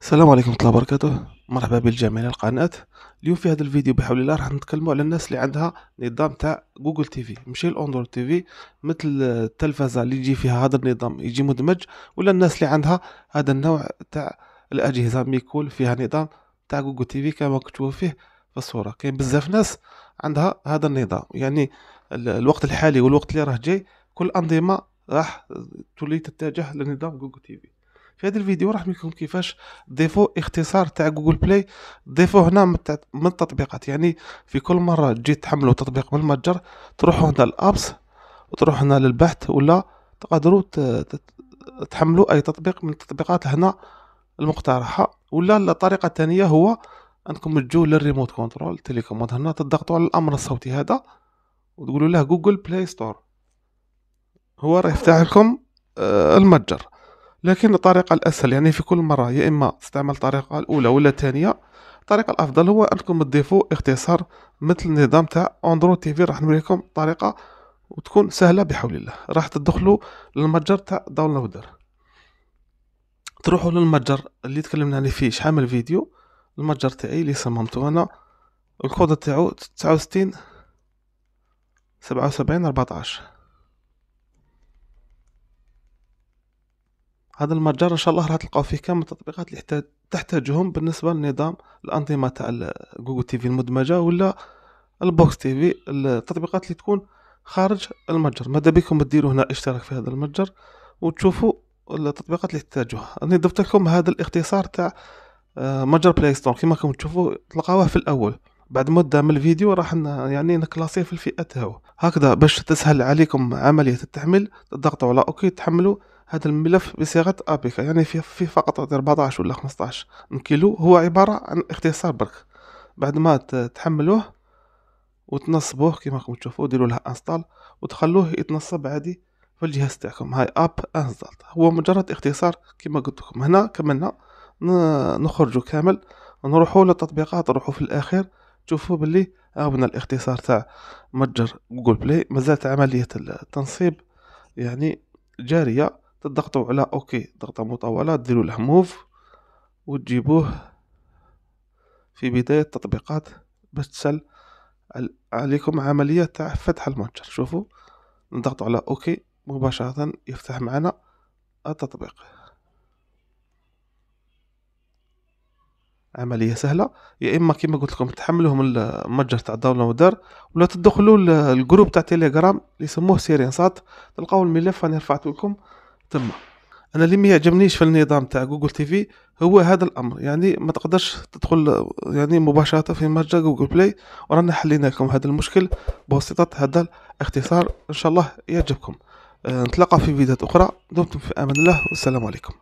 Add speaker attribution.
Speaker 1: السلام عليكم ورحمه الله وبركاته مرحبا بالجميع على القناه اليوم في هذا الفيديو بحول الله راح نتكلموا على الناس اللي عندها نظام تاع جوجل تي في ماشي الاندرويد تي في مثل التلفزه اللي يجي فيها هذا النظام يجي مدمج ولا الناس اللي عندها هذا النوع تاع الاجهزه ميكول فيها نظام تاع جوجل تي في كما كتبوا فيه في الصوره كاين بزاف ناس عندها هذا النظام يعني الوقت الحالي والوقت اللي راه جاي كل انظمه راح تولي تتجه لنظام جوجل تي في في هذا الفيديو راح نوريكم كيفاش ديفو اختصار تاع جوجل بلاي ديفو هنا من التطبيقات يعني في كل مره تجي تحملوا تطبيق من المتجر تروحوا هنا للابس وتروحوا هنا للبحث ولا تقدروا تحملوا اي تطبيق من التطبيقات هنا المقترحه ولا الطريقه الثانيه هو انكم تجوا للريموت كنترول تيليكوموند هنا تضغطوا على الامر الصوتي هذا وتقولوا له جوجل بلاي ستور هو راه يفتح لكم المتجر لكن الطريقة الأسهل يعني في كل مرة يا إما تستعمل الطريقة الأولى ولا الثانية الطريقة الأفضل هو أنكم تضيفوا اختصار مثل النظام تاع أندرو تي في راح نوريكم طريقة وتكون سهلة بحول الله راح تدخلوا للمتجر تاع داونلودر تروحوا للمتجر اللي تكلمنا عليه فيه شحال من الفيديو المتجر تاعي اللي صممته أنا الكود تاعو تسعة وستين سبعة وسبعين أربعتاش هذا المتجر ان شاء الله راح تلقاو فيه كامل التطبيقات اللي تحتاجهم بالنسبه لنظام الانظمه تاع جوجل تي في المدمجه ولا البوكس تي في التطبيقات اللي تكون خارج المتجر ماذا بكم تديروا هنا اشتراك في هذا المتجر وتشوفوا التطبيقات اللي تحتاجوها انا ضفت لكم هذا الاختصار تاع آه، متجر بلاي ستور كما راكم تشوفوا تلقاوه في الاول بعد مدة من الفيديو راح يعني نكلاسيه في الفئة هكذا باش تسهل عليكم عملية التحميل تضغطوا على اوكي تحملوا هذا الملف بصيغه ابيكا يعني فيه, في فقط 14 ولا 15 كيلو هو عباره عن اختصار برك بعد ما تحملوه وتنصبوه كما راكم تشوفوا ديروا له انستال وتخلوه يتنصب عادي في الجهاز تاعكم هاي اب انستال هو مجرد اختصار كما قلت لكم هنا كملنا نخرجوا كامل نروحوا للتطبيقات نروحوا في الاخير تشوفوا باللي هنا آه، الاختصار تاع متجر جوجل بلاي مازالت عمليه التنصيب يعني جاريه تضغطوا على اوكي ضغطه مطوله ديروا له موف وتجيبوه في بدايه التطبيقات باش تسهل عليكم عمليه تاع فتح المتجر شوفوا نضغط على اوكي مباشره يفتح معنا التطبيق عمليه سهله يا اما كما قلت لكم تحملوه من المتجر تاع داونلودر ولا تدخلوا الجروب تاع تيليجرام اللي يسموه سيرين تلقاو الملف انا رفعته لكم تما انا اللي ما يعجبنيش في النظام تاع جوجل تي في هو هذا الامر يعني ما تقدرش تدخل يعني مباشره في متجر جوجل بلاي ورانا حلينا لكم هذا المشكل بواسطه هذا الاختصار ان شاء الله يعجبكم آه، نتلاقى في فيديوهات اخرى دمتم في امان الله والسلام عليكم